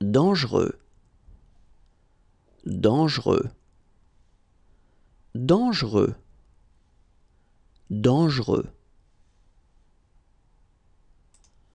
dangereux, dangereux, dangereux, dangereux.